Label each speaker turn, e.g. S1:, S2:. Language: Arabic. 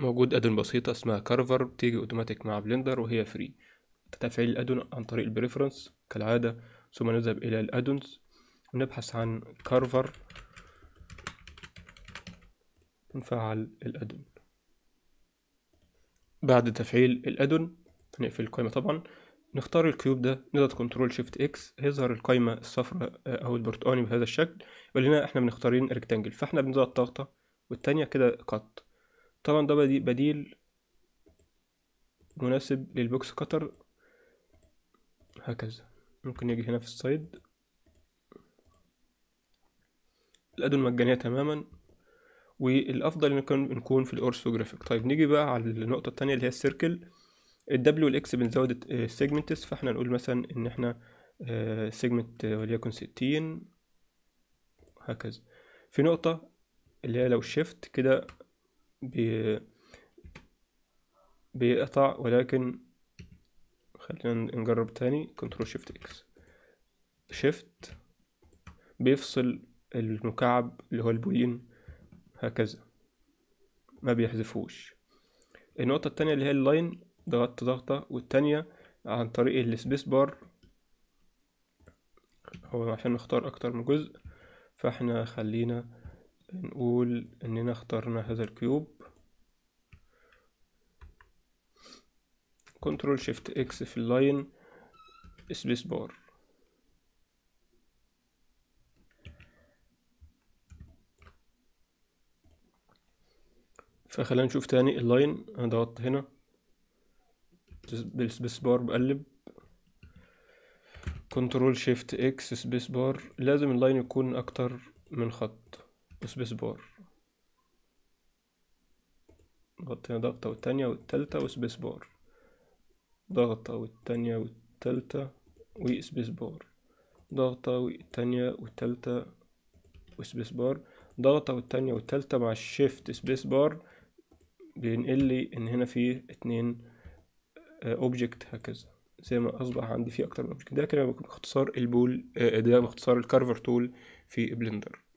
S1: موجود ادون بسيطة اسمها كارفر بتيجي اوتوماتيك مع بلندر وهي فري تفعيل الادون عن طريق البريفرنس كالعادة ثم نذهب الى الادونز ونبحث عن كارفر ونفعل الادون بعد تفعيل الادون هنقفل القائمة طبعا نختار الكيوب ده نضغط كنترول شيفت اكس هيظهر القائمة الصفراء او آه، البرتقاني بهذا الشكل يقول احنا بنختارين ريكتانجل فاحنا بنضغط ضغطة والتانية كده قط طبعا ده بديل مناسب للبوكس كتر هكذا ممكن يجي هنا في الصيد الأدون مجانية تماما والأفضل إن نكون في الأورثوجرافيك طيب نيجي بقى على النقطة التانية اللي هي السيركل الدبليو والإكس بنزود السيجمنتس فاحنا نقول مثلا إن احنا سيجمنت آه، وليكن ستين هكذا في نقطة اللي هي لو شيفت كده بيقطع ولكن خلينا نجرب تاني كنترول شيفت اكس شيفت بيفصل المكعب اللي هو البولين هكذا ما بيحذفوش النقطة التانية اللي هي اللاين ضغطت ضغطة والتانية عن طريق السبيس بار هو عشان نختار اكتر من جزء فاحنا خلينا نقول اننا اخترنا هذا الكيوب كنترول شيفت اكس في اللاين سبيس بار فخلينا نشوف تاني اللاين انا ضغطت هنا بالسبيس بار بقلب كنترول شيفت اكس سبيس بار لازم اللاين يكون اكتر من خط وسبيس بار غطينا ضغطة والتانية والتالتة وسبيس بار ضغطة والتانية والتالتة وسبيس بار ضغطة والتانية والتالتة وسبيس بار ضغطة والتانية والتالتة مع الشيفت سبيس بار بينقل لي ان هنا في اتنين اوبجكت آه، هكذا زي ما اصبح عندي فيه اكتر من اوبجكت ده كده باختصار البول آه، ده باختصار الكارفر تول في بلندر